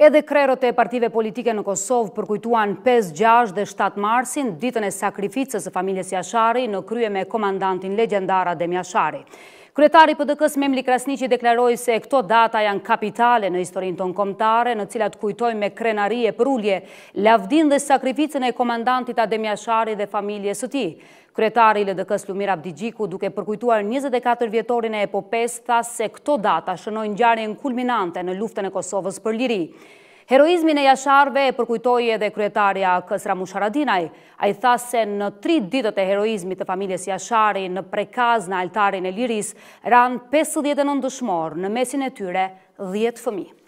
Edhe krerët e partive politike në Kosovë përkujtuan 5, 6 dhe 7 marsin, ditën e sakrificës e familjes Jashari në krye me komandantin legendara Demi Jashari. Kryetari PDK-s Memli Krasnici deklaroi se këto data janë kapitale në historinë tonë kombëtare, në cilat kujtojmë me krenari e prulje lavdin dhe sakrificën e komandantit Adem Jashari dhe familjes së tij. Kryetari i LDK-s Lumir Abdigjiku, duke përkujtuar 24 vjetorin e epopes, tha se këto data shënojnë ngjarjen kulminante në luftën e Kosovës për liri. Heroizmin e jasharve e përkujtoj edhe dhe kryetaria Kësra Musharadinaj, a i thasë se në tri ditët e heroizmi të familjes jashari në prekaz në altarin e liris, ranë 59 dëshmorë në mesin e tyre 10 fëmijë.